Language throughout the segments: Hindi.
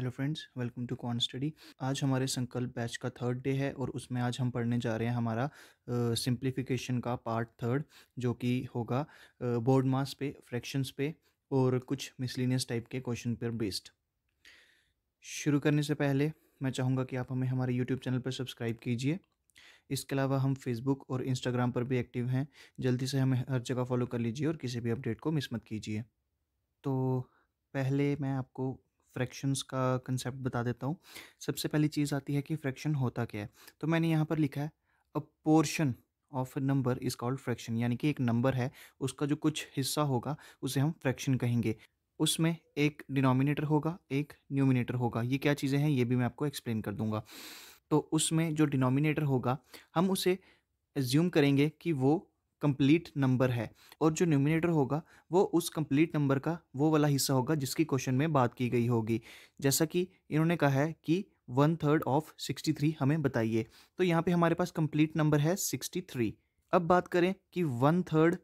हेलो फ्रेंड्स वेलकम टू कॉन स्टडी आज हमारे संकल्प बैच का थर्ड डे है और उसमें आज हम पढ़ने जा रहे हैं हमारा सिंप्लीफिकेशन uh, का पार्ट थर्ड जो कि होगा बोर्ड uh, मास पे फ्रैक्शंस पे और कुछ मिसलिनियस टाइप के क्वेश्चन पर बेस्ड शुरू करने से पहले मैं चाहूँगा कि आप हमें हमारे यूट्यूब चैनल पर सब्सक्राइब कीजिए इसके अलावा हम फेसबुक और इंस्टाग्राम पर भी एक्टिव हैं जल्दी से हमें हर जगह फॉलो कर लीजिए और किसी भी अपडेट को मिस मत कीजिए तो पहले मैं आपको फ्रैक्शंस का कंसेप्ट बता देता हूँ सबसे पहली चीज़ आती है कि फ्रैक्शन होता क्या है तो मैंने यहाँ पर लिखा है a portion of number is called fraction यानी कि एक नंबर है उसका जो कुछ हिस्सा होगा उसे हम फ्रैक्शन कहेंगे उसमें एक डिनोमिनेटर होगा एक न्यूमिनेटर होगा ये क्या चीज़ें हैं ये भी मैं आपको एक्सप्लेन कर दूंगा तो उसमें जो डिनोमिनेटर होगा हम उसे एज्यूम करेंगे कि वो कंप्लीट नंबर है और जो न्यूमिनेटर होगा वो उस कंप्लीट नंबर का वो वाला हिस्सा होगा जिसकी क्वेश्चन में बात की गई होगी जैसा कि इन्होंने कहा है कि one third of sixty three हमें बताइए तो यहाँ पे हमारे पास कंप्लीट नंबर है सिक्सटी थ्री अब बात करें कि वन थर्ड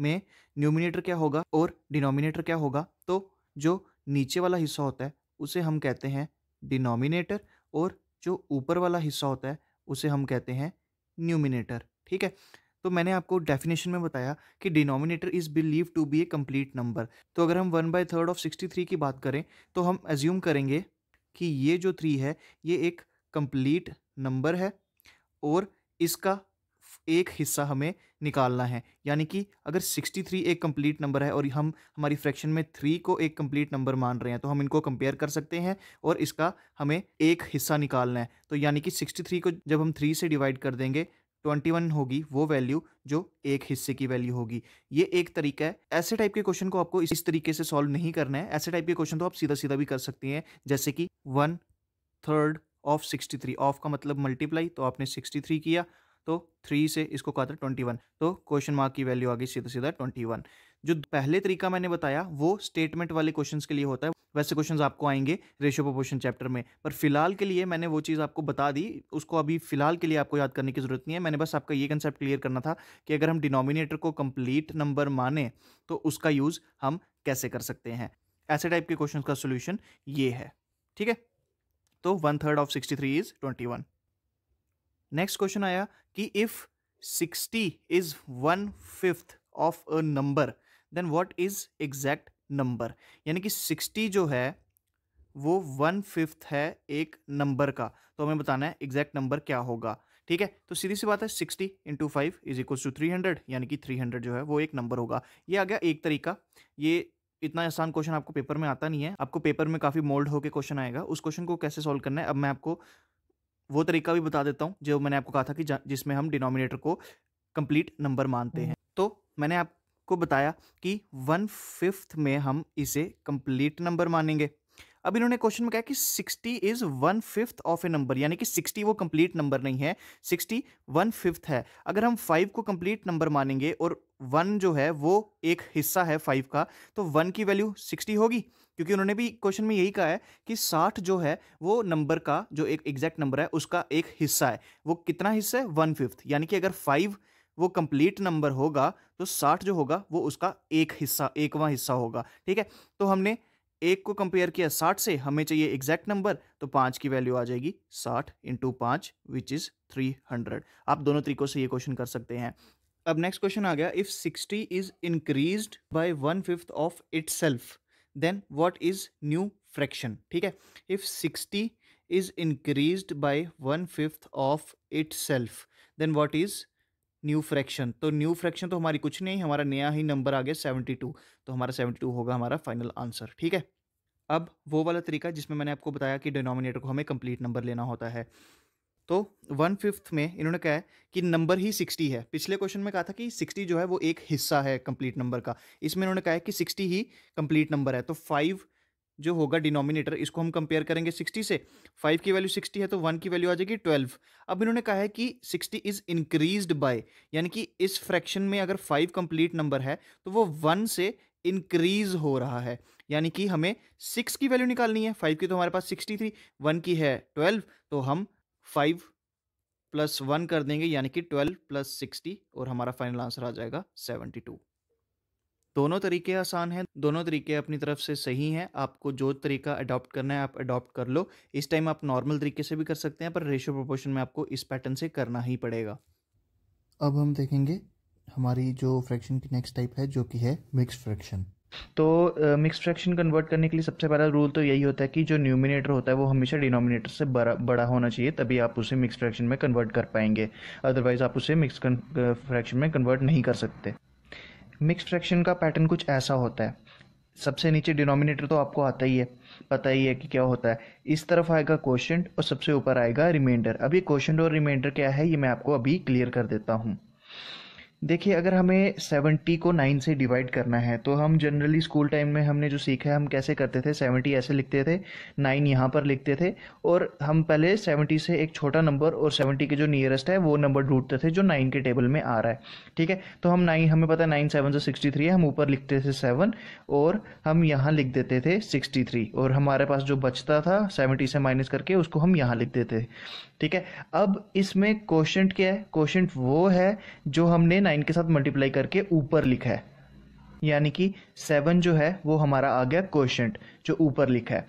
में न्यूमिनेटर क्या होगा और डिनोमिनेटर क्या होगा तो जो नीचे वाला हिस्सा होता है उसे हम कहते हैं डिनोमिनेटर और जो ऊपर वाला हिस्सा होता है उसे हम कहते हैं न्यूमिनेटर ठीक है तो मैंने आपको डेफिनेशन में बताया कि denominator is believe to be a complete number तो अगर हम one by third of sixty three की बात करें तो हम एज्यूम करेंगे कि ये जो थ्री है ये एक कम्प्लीट नंबर है और इसका एक हिस्सा हमें निकालना है यानी कि अगर 63 एक कंप्लीट नंबर है और हम हमारी फ्रैक्शन में थ्री को एक कंप्लीट नंबर मान रहे हैं तो हम इनको कंपेयर कर सकते हैं और इसका हमें एक हिस्सा निकालना है तो यानी कि 63 को जब हम थ्री से डिवाइड कर देंगे ट्वेंटी वन होगी वो वैल्यू जो एक हिस्से की वैल्यू होगी ये एक तरीका है ऐसे टाइप के क्वेश्चन को आपको इस तरीके से सॉल्व नहीं करना है ऐसे टाइप के क्वेश्चन तो आप सीधा सीधा भी कर सकती हैं जैसे कि one third of sixty three of का मतलब मल्टीप्लाई तो आपने सिक्सटी थ्री किया तो थ्री से इसको कहा था ट्वेंटी वन तो क्वेश्चन मार्क की वैल्यू आ गई सीधा सीधा ट्वेंटी वन जो पहले तरीका मैंने बताया वो स्टेटमेंट वाले क्वेश्चन के लिए होता है वैसे क्वेश्चन आपको आएंगे रेशियो प्रोपोर्शन चैप्टर में पर फिलहाल के लिए मैंने वो चीज़ आपको बता दी उसको अभी फिलहाल के लिए आपको याद करने की जरूरत नहीं है मैंने बस आपका ये कंसेप्ट क्लियर करना था कि अगर हम डिनोमिनेटर को कंप्लीट नंबर माने तो उसका यूज़ हम कैसे कर सकते हैं ऐसे टाइप के क्वेश्चन का सोल्यूशन ये है ठीक है तो one third of sixty three is twenty one next question आया कि if sixty is one fifth of a number then what is exact number यानी कि सिक्सटी जो है वो वन फिफ्थ है एक नंबर का तो हमें बताना है एग्जैक्ट नंबर क्या होगा ठीक है तो सीधी सी बात है sixty into five is equal to three hundred यानी कि थ्री हंड्रेड जो है वो एक नंबर होगा ये आ गया एक तरीका ये इतना आसान क्वेश्चन आपको पेपर में आता नहीं है आपको पेपर में काफ़ी मोल्ड होकर क्वेश्चन आएगा उस क्वेश्चन को कैसे सॉल्व करना है अब मैं आपको वो तरीका भी बता देता हूँ जो मैंने आपको कहा था कि जिसमें हम डिनोमिनेटर को कंप्लीट नंबर मानते हैं तो मैंने आप को बताया कि वन फिफ्थ में हम इसे कंप्लीट नंबर मानेंगे अब इन्होंने क्वेश्चन में कहा कि 60 is one fifth of a number यानी कि 60 वो कंप्लीट नंबर नहीं है 60 वन फिफ्थ है अगर हम 5 को कंप्लीट नंबर मानेंगे और 1 जो है वो एक हिस्सा है 5 का तो 1 की वैल्यू 60 होगी क्योंकि उन्होंने भी क्वेश्चन में यही कहा है कि 60 जो है वो नंबर का जो एक एग्जैक्ट नंबर है उसका एक हिस्सा है वो कितना हिस्सा है वन फिफ्थ यानी कि अगर फाइव वो कंप्लीट नंबर होगा तो साठ जो होगा वो उसका एक हिस्सा एकवा हिस्सा होगा ठीक है तो हमने एक को कंपेयर किया साठ से हमें चाहिए एग्जैक्ट नंबर तो पाँच की वैल्यू आ जाएगी साठ इंटू पाँच विच इज़ थ्री हंड्रेड आप दोनों तरीकों से ये क्वेश्चन कर सकते हैं अब नेक्स्ट क्वेश्चन आ गया if sixty is increase by one fifth of itself then what is new fraction ठीक है if sixty is increase by one fifth of itself then what is new fraction तो न्यू फ्रैक्शन तो हमारी कुछ नहीं हमारा नया ही नंबर आ गया सेवेंटी टू तो हमारा सेवेंटी टू होगा हमारा फाइनल आंसर ठीक है अब वो वाला तरीका जिसमें मैंने आपको बताया कि डिनोमिनेटर को हमें कंप्लीट नंबर लेना होता है तो वन फिफ्थ में इन्होंने कहा है कि नंबर ही सिक्सटी है पिछले क्वेश्चन में कहा था कि सिक्सटी जो है वो एक हिस्सा है कंप्लीट नंबर का इसमें इन्होंने कहा है कि सिक्सटी ही कंप्लीट नंबर है तो फाइव जो होगा डिनोमिनेटर इसको हम कंपेयर करेंगे सिक्सटी से फाइव की वैल्यू सिक्सटी है तो वन की वैल्यू आ जाएगी ट्वेल्व अब इन्होंने कहा है कि सिक्सटी इज इंक्रीज्ड बाय यानी कि इस फ्रैक्शन में अगर फाइव कंप्लीट नंबर है तो वो वन से इंक्रीज हो रहा है यानी कि हमें सिक्स की वैल्यू निकालनी है फाइव की तो हमारे पास सिक्सटी थी वन की है ट्वेल्व तो हम फाइव प्लस वन कर देंगे यानी कि ट्वेल्व प्लस सिक्सटी और हमारा फाइनल आंसर आ जाएगा सेवेंटी टू दोनों तरीके आसान हैं दोनों तरीके अपनी तरफ से सही हैं आपको जो तरीका अडॉप्ट करना है आप अडॉप्ट कर लो इस टाइम आप नॉर्मल तरीके से भी कर सकते हैं पर रेशियो प्रोपोर्शन में आपको इस पैटर्न से करना ही पड़ेगा अब हम देखेंगे हमारी जो फ्रैक्शन की नेक्स्ट टाइप है जो कि है मिक्स फ्रैक्शन तो मिक्स फ्रैक्शन कन्वर्ट करने के लिए सबसे पहला रूल तो यही होता है कि जो न्यूमिनेटर होता है वो हमेशा डिनोमिनेटर से बड़ा बड़ा होना चाहिए तभी आप उसे मिक्स फ्रैक्शन में कन्वर्ट कर पाएंगे अदरवाइज आप उसे मिक्स फ्रैक्शन में कन्वर्ट नहीं कर सकते मिक्स फ्रैक्शन का पैटर्न कुछ ऐसा होता है सबसे नीचे डिनोमिनेटर तो आपको आता ही है पता ही है कि क्या होता है इस तरफ आएगा क्वेश्चन और सबसे ऊपर आएगा रिमाइंडर अभी क्वेश्चन और रिमाइंडर क्या है ये मैं आपको अभी क्लियर कर देता हूँ देखिए अगर हमें सेवेंटी को नाइन से डिवाइड करना है तो हम जनरली स्कूल टाइम में हमने जो सीखा है हम कैसे करते थे सेवेंटी ऐसे लिखते थे नाइन यहाँ पर लिखते थे और हम पहले सेवेंटी से एक छोटा नंबर और सेवेंटी के जो नियरेस्ट है वो नंबर ढूंढते थे जो नाइन के टेबल में आ रहा है ठीक है तो हम नाइन हमें पता है नाइन सेवन से सिक्सटी थ्री है हम ऊपर लिखते थे सेवन और हम यहाँ लिख देते थे सिक्सटी थ्री और हमारे पास जो बचता था सेवेंटी से माइनस करके उसको हम यहाँ लिख देते थे ठीक है अब इसमें क्वेश्चन क्या है क्वेश्चन वो है जो हमने नाइन के साथ मल्टीप्लाई करके ऊपर लिखा है यानी कि सेवन जो है वो हमारा आ गया क्वेश्चन जो ऊपर लिखा है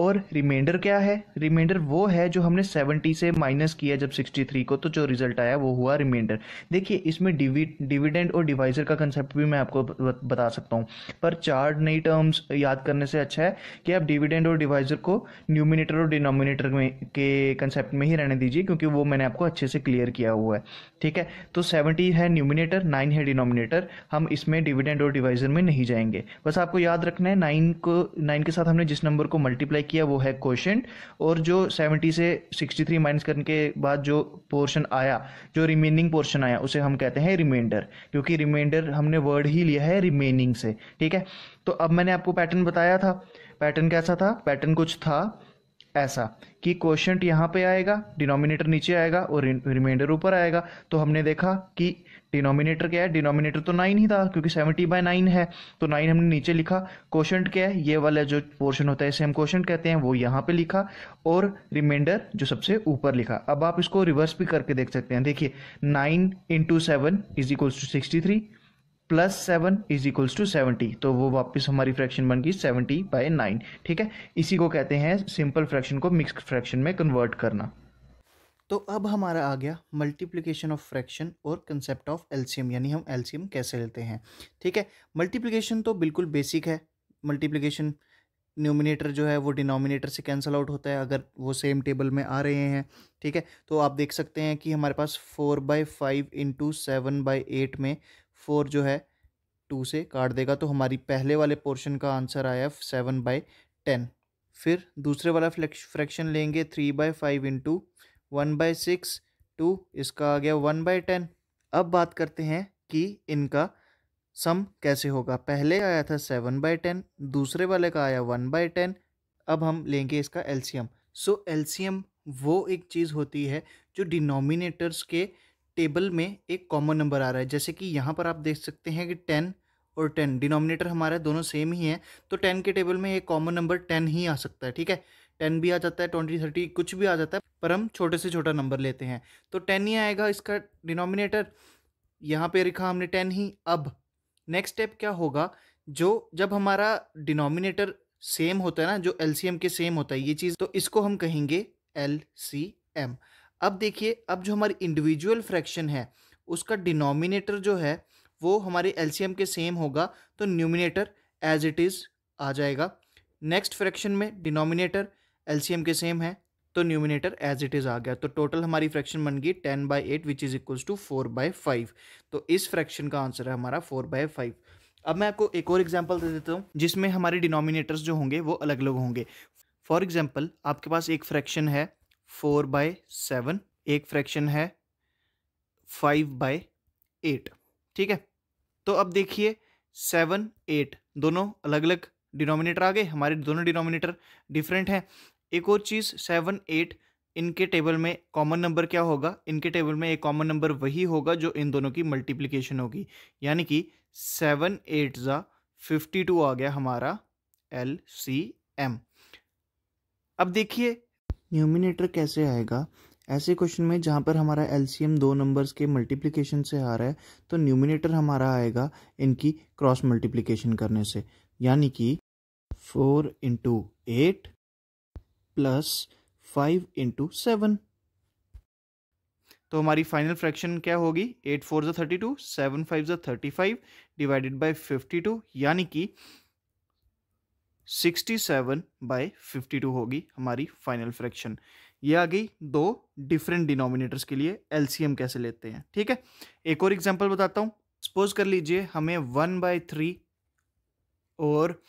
और रिमाइंडर क्या है रिमाइंडर वो है जो हमने 70 से माइनस किया जब 63 को तो जो रिजल्ट आया वो हुआ रिमाइंडर देखिए इसमें डिविडेंड और डिवाइजर का कंसेप्ट भी मैं आपको बता सकता हूँ पर चार नई टर्म्स याद करने से अच्छा है कि आप डिविडेंड और डिवाइजर को न्यूमिनेटर और डिनोमिनेटर में के कंसेप्ट में ही रहने दीजिए क्योंकि वो मैंने आपको अच्छे से क्लियर किया हुआ है ठीक है तो सेवेंटी है न्यूमिनेटर नाइन है डिनोमिनेटर हम इसमें डिविडेंड और डिवाइजर में नहीं जाएंगे बस आपको याद रखना है नाइन को नाइन के साथ हमने जिस नंबर को मल्टीप्लाई मल्टीप्लाई किया वो है क्वेश्चन और जो 70 से 63 माइनस करने के बाद जो पोर्शन आया जो रिमेनिंग पोर्शन आया उसे हम कहते हैं रिमाइंडर क्योंकि रिमाइंडर हमने वर्ड ही लिया है रिमेनिंग से ठीक है तो अब मैंने आपको पैटर्न बताया था पैटर्न कैसा था पैटर्न कुछ था ऐसा कि क्वेश्चन यहाँ पे आएगा डिनोमिनेटर नीचे आएगा और रिमाइंडर ऊपर आएगा तो हमने देखा कि डिनोमिनेटर क्या है डिनोमिनेटर तो नाइन ही था क्योंकि सेवेंटी बाय नाइन है तो नाइन हमने नीचे लिखा क्वेश्चन क्या है ये वाला जो पोर्शन होता है इसे हम क्वेश्चन कहते हैं वो यहाँ पे लिखा और रिमाइंडर जो सबसे ऊपर लिखा अब आप इसको रिवर्स भी करके देख सकते हैं देखिए nine into seven is equals to sixty three plus seven is equals to seventy तो वो वापस हमारी फ्रैक्शन बन गई सेवेंटी बाय नाइन ठीक है इसी को कहते हैं सिंपल फ्रैक्शन को मिक्स फ्रैक्शन में कन्वर्ट करना तो अब हमारा आ गया मल्टीप्लिकेशन ऑफ फ्रैक्शन और कंसेप्ट ऑफ एल्सीयम यानी हम एल्सीयम कैसे लेते हैं ठीक है मल्टीप्लिकेशन तो बिल्कुल बेसिक है मल्टीप्लिकेशन न्यूमिनेटर जो है वो डिनोमिनेटर से कैंसिल आउट होता है अगर वो सेम टेबल में आ रहे हैं ठीक है तो आप देख सकते हैं कि हमारे पास four by five into seven by eight में फोर जो है टू से काट देगा तो हमारी पहले वाले पोर्शन का आंसर आया सेवन बाई टेन फिर दूसरे वाला फ्रैक्शन लेंगे three by five into one by six two इसका आ गया वन बाई टेन अब बात करते हैं कि इनका सम कैसे होगा पहले आया था सेवन बाई टेन दूसरे वाले का आया वन बाई टेन अब हम लेंगे इसका एलसीएम सो एलसीएम वो एक चीज़ होती है जो डिनोमिनेटर्स के टेबल में एक कॉमन नंबर आ रहा है जैसे कि यहाँ पर आप देख सकते हैं कि टेन और टेन डिनोमिनेटर हमारे दोनों सेम ही है तो टेन के टेबल में एक कॉमन नंबर टेन ही आ सकता है ठीक है टेन भी आ जाता है ट्वेंटी थर्टी कुछ भी आ जाता है पर हम छोटे से छोटा नंबर लेते हैं तो टेन ही आएगा इसका डिनोमिनेटर यहाँ पे लिखा हमने टेन ही अब नेक्स्ट स्टेप क्या होगा जो जब हमारा डिनोमिनेटर सेम होता है ना जो एल के सेम होता है ये चीज़ तो इसको हम कहेंगे एल अब देखिए अब जो हमारी इंडिविजुअल फ्रैक्शन है उसका डिनोमिनेटर जो है वो हमारे एल के सेम होगा तो न्यूमिनेटर एज इट इज़ आ जाएगा नेक्स्ट फ्रैक्शन में डिनोमिनेटर एलसीएम के सेम है तो न्यूमिनेटर एज इट इज़ आ गया तो टोटल हमारी फ्रैक्शन बन गई ten by eight which is equals to four by five तो इस फ्रैक्शन का आंसर है हमारा फोर बाई फाइव अब मैं आपको एक और एग्जाम्पल दे देता हूँ जिसमें हमारे डिनोमिनेटर्स जो होंगे वो अलग अलग होंगे फॉर एग्जाम्पल आपके पास एक फ्रैक्शन है फोर बाय सेवन एक फ्रैक्शन है फाइव बाय एट ठीक है तो अब देखिए सेवन एट दोनों अलग अलग डिनोमिनेटर आ गए हमारे दोनों डिनोमिनेटर डिफरेंट हैं एक और चीज़ सेवन एट इनके टेबल में कॉमन नंबर क्या होगा इनके टेबल में एक कॉमन नंबर वही होगा जो इन दोनों की मल्टीप्लीकेशन होगी यानी कि सेवन एट ज़ा फिफ्टी टू आ गया हमारा एल सी एम अब देखिए न्यूमिनेटर कैसे आएगा ऐसे क्वेश्चन में जहाँ पर हमारा एल सी एम दो नंबर्स के मल्टीप्लिकेशन से आ रहा है तो न्यूमिनेटर हमारा आएगा इनकी क्रॉस मल्टीप्लिकेशन करने से यानी कि four into eight plus five into seven तो हमारी फाइनल फ्रैक्शन क्या होगी एट फोर जो थर्टी टू सेवन फाइव जो thirty five divided by fifty two यानी कि sixty seven by fifty two होगी हमारी फाइनल फ्रैक्शन ये आ गई दो डिफरेंट डिनोमिनेटर्स के लिए एलसीएम कैसे लेते हैं ठीक है एक और एग्जांपल बताता हूँ सपोज कर लीजिए हमें वन बाय थ्री और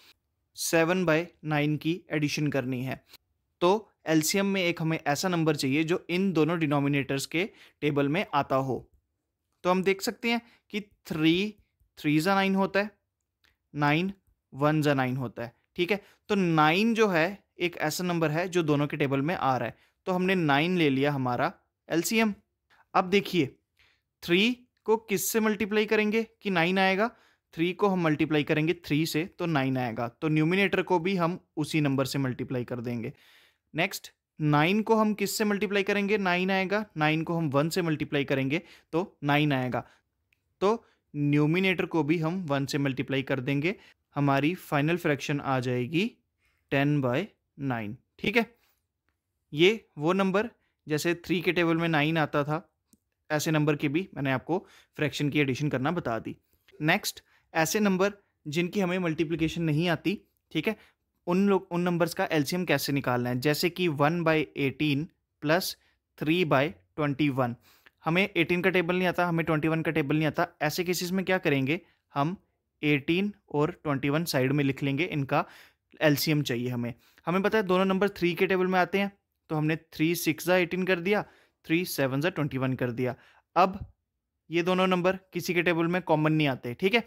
सेवन बाय नाइन की एडिशन करनी है तो एल्सियम में एक हमें ऐसा नंबर चाहिए जो इन दोनों डिनोमिनेटर्स के टेबल में आता हो तो हम देख सकते हैं कि थ्री थ्री ज़ा नाइन होता है नाइन वन ज़ा नाइन होता है ठीक है तो नाइन जो है एक ऐसा नंबर है जो दोनों के टेबल में आ रहा है तो हमने नाइन ले लिया हमारा एलसीएम अब देखिए थ्री को किससे मल्टीप्लाई करेंगे कि नाइन आएगा थ्री को हम मल्टीप्लाई करेंगे थ्री से तो नाइन आएगा तो न्यूमिनेटर को भी हम उसी नंबर से मल्टीप्लाई कर देंगे नेक्स्ट नाइन को हम किस से मल्टीप्लाई करेंगे नाइन आएगा नाइन को हम वन से मल्टीप्लाई करेंगे तो नाइन आएगा तो न्यूमिनेटर को भी हम वन से मल्टीप्लाई कर देंगे हमारी फाइनल फ्रैक्शन आ जाएगी टेन बाय नाइन ठीक है ये वो नंबर जैसे थ्री के टेबल में नाइन आता था ऐसे नंबर के भी मैंने आपको फ्रैक्शन की एडिशन करना बता दी नेक्स्ट ऐसे नंबर जिनकी हमें मल्टीप्लीकेशन नहीं आती ठीक है उन लोग उन नंबर्स का एलसीएम कैसे निकालना है जैसे कि one by eighteen plus three by twenty one हमें एटीन का टेबल नहीं आता हमें ट्वेंटी वन का टेबल नहीं आता ऐसे केसेस में क्या करेंगे हम एटीन और ट्वेंटी वन साइड में लिख लेंगे इनका एलसीएम चाहिए हमें हमें पता है दोनों नंबर थ्री के टेबल में आते हैं तो हमने थ्री सिक्स ज़ा एटीन कर दिया थ्री सेवन ज़ा ट्वेंटी वन कर दिया अब ये दोनों नंबर किसी के टेबल में कॉमन नहीं आते ठीक है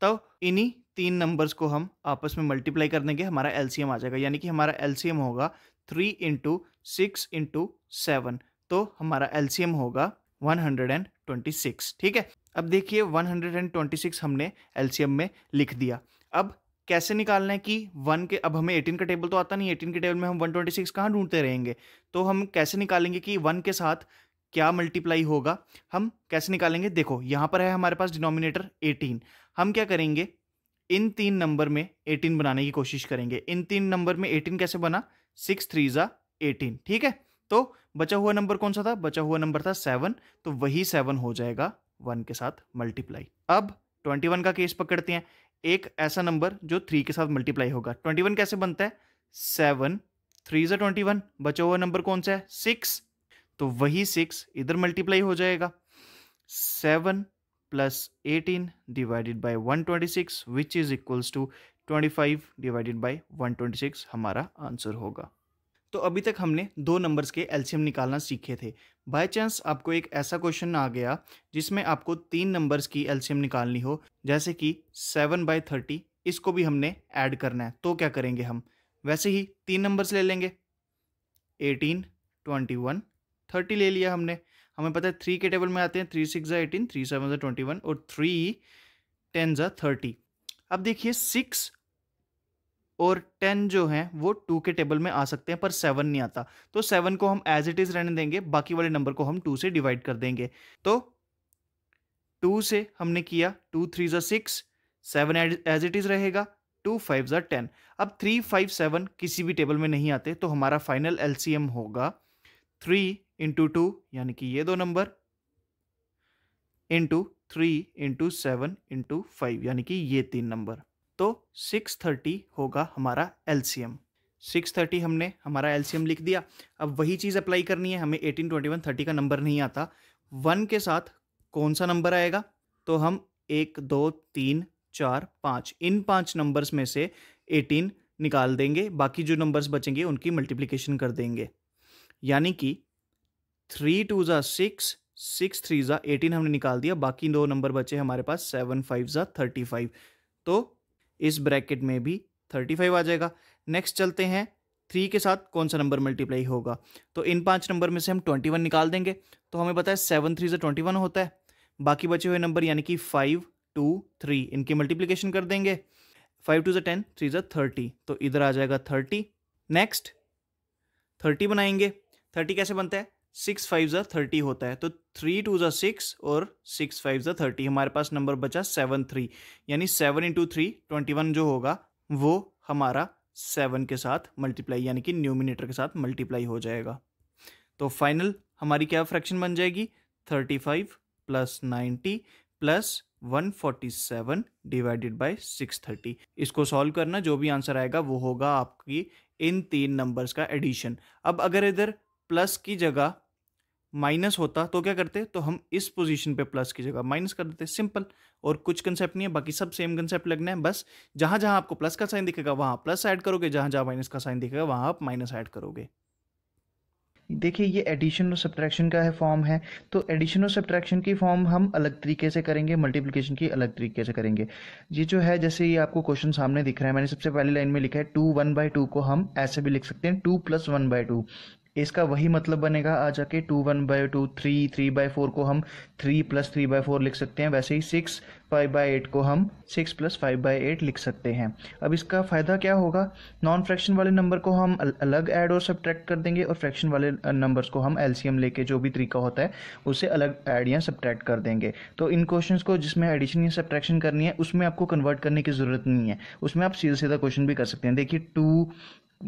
तो इन्हीं तीन नंबर्स को हम आपस में मल्टीप्लाई कर देंगे हमारा एलसीएम आ जाएगा यानी कि हमारा एलसीएम होगा three into six into seven तो हमारा एलसीएम होगा one hundred and twenty six ठीक है अब देखिए one hundred and twenty six हमने एलसीएम में लिख दिया अब कैसे निकालना है कि वन के अब हमें एटीन का टेबल तो आता नहीं एटीन के टेबल में हम वन ट्वेंटी सिक्स कहाँ ढूंढते रहेंगे तो हम कैसे निकालेंगे कि वन के साथ क्या मल्टीप्लाई होगा हम कैसे निकालेंगे देखो यहाँ पर है हमारे पास डिनोमिनेटर एटीन हम क्या करेंगे इन तीन नंबर में एटीन बनाने की कोशिश करेंगे इन तीन नंबर में एटीन कैसे बना सिक्स थ्री ज़ा एटीन ठीक है तो बचा हुआ नंबर कौन सा था बचा हुआ नंबर था सेवन तो वही सेवन हो जाएगा वन के साथ मल्टीप्लाई अब ट्वेंटी वन का केस पकड़ते हैं एक ऐसा नंबर जो थ्री के साथ मल्टीप्लाई होगा ट्वेंटी वन कैसे बनता है सेवन थ्री ज़ा ट्वेंटी वन बचा हुआ नंबर कौन सा है सिक्स तो वही सिक्स इधर मल्टीप्लाई हो जाएगा seven plus 18 divided by 126 which is equals to 25 divided by 126 हमारा आंसर होगा तो अभी तक हमने दो नंबर्स के एलसीएम निकालना सीखे थे बाय चांस आपको एक ऐसा क्वेश्चन आ गया जिसमें आपको तीन नंबर्स की एलसीएम निकालनी हो जैसे कि सेवन बाय थर्टी इसको भी हमने ऐड करना है तो क्या करेंगे हम वैसे ही तीन नंबर्स ले लेंगे एटीन ट्वेंटी वन थर्टी ले लिया हमने हमें पता है थ्री के टेबल में आते हैं three six eighteen three seven जो ट्वेंटी वन और थ्री टेन जो थर्टी अब देखिए सिक्स और टेन जो हैं वो टू के टेबल में आ सकते हैं पर सेवन नहीं आता तो सेवन को हम एज इट इज़ रहने देंगे बाकी वाले नंबर को हम टू से डिवाइड कर देंगे तो टू से हमने किया टू थ्री जो six seven as it is रहेगा टू फाइव जो टेन अब थ्री फाइव सेवन किसी भी टेबल में नहीं आते तो हमारा फाइनल एल होगा थ्री इंटू टू यानी कि ये दो number into three into seven into five यानी कि ये तीन नंबर तो सिक्स थर्टी होगा हमारा एलसीएम सिक्स थर्टी हमने हमारा एलसीएम लिख दिया अब वही चीज़ अप्लाई करनी है हमें एटीन ट्वेंटी वन थर्टी का नंबर नहीं आता वन के साथ कौन सा नंबर आएगा तो हम एक दो तीन चार पाँच इन पाँच नंबर्स में से एटीन निकाल देंगे बाकी जो नंबर्स बचेंगे उनकी मल्टीप्लिकेशन कर देंगे यानी कि थ्री टू ज़ा सिक्स सिक्स थ्री ज़ा एटीन हमने निकाल दिया बाकी दो नंबर बचे हमारे पास सेवन फाइव ज़ा थर्टी फाइव तो इस ब्रैकेट में भी थर्टी फाइव आ जाएगा नेक्स्ट चलते हैं थ्री के साथ कौन सा नंबर मल्टीप्लाई होगा तो इन पांच नंबर में से हम ट्वेंटी वन निकाल देंगे तो हमें पता है सेवन थ्री ज़ा ट्वेंटी वन होता है बाकी बचे हुए नंबर यानी कि फाइव टू थ्री इनकी मल्टीप्लीकेशन कर देंगे फाइव टू ज़ा टेन थ्री ज़ा थर्टी तो इधर आ जाएगा थर्टी नेक्स्ट थर्टी बनाएंगे थर्टी कैसे बनता है सिक्स फाइव ज़ा थर्टी होता है तो थ्री टू ज़ा सिक्स और सिक्स फाइव ज़ा थर्टी हमारे पास नंबर बचा सेवन थ्री यानी seven into three twenty one जो होगा वो हमारा सेवन के साथ मल्टीप्लाई यानी कि न्यूमिनेटर के साथ मल्टीप्लाई हो जाएगा तो फाइनल हमारी क्या फ्रैक्शन बन जाएगी thirty five plus ninety plus one forty seven divided by six thirty इसको सॉल्व करना जो भी आंसर आएगा वो होगा आपकी इन तीन नंबर्स का एडिशन अब अगर इधर प्लस की जगह माइनस होता तो क्या करते तो हम इस पोजीशन पे प्लस की जगह माइनस कर देते सिंपल और कुछ कंसेप्ट नहीं है बाकी सब सेम कंसेप्ट लगना है बस जहां जहां आपको प्लस का साइन दिखेगा वहां प्लस ऐड करोगे जहां जहां माइनस का साइन दिखेगा वहां आप माइनस ऐड करोगे देखिए ये एडिशन और सब्ट्रैक्शन का है फॉर्म है तो एडिशन और सब्ट्रैक्शन की फॉर्म हम अलग तरीके से करेंगे मल्टीप्लिकेशन की अलग तरीके से करेंगे ये जो है जैसे ये आपको क्वेश्चन सामने दिख रहा है मैंने सबसे पहली लाइन में लिखा है टू वन बाई टू को हम ऐसे भी लिख सकते हैं two plus one by two इसका वही मतलब बनेगा आ जाके two one by two three three by four को हम three plus three by four लिख सकते हैं वैसे ही सिक्स फाइव बाई एट को हम six plus five by eight लिख सकते हैं अब इसका फ़ायदा क्या होगा नॉन फ्रैक्शन वाले नंबर को हम अलग ऐड और सब्ट्रैक्ट कर देंगे और फ्रैक्शन वाले नंबर्स को हम एलसीएम लेके जो भी तरीका होता है उसे अलग ऐड या सब्ट्रैक्ट कर देंगे तो इन क्वेश्चन को जिसमें एडिशन या सब्ट्रैक्शन करनी है उसमें आपको कन्वर्ट करने की ज़रूरत नहीं है उसमें आप सीधा सीधा क्वेश्चन भी कर सकते हैं देखिए टू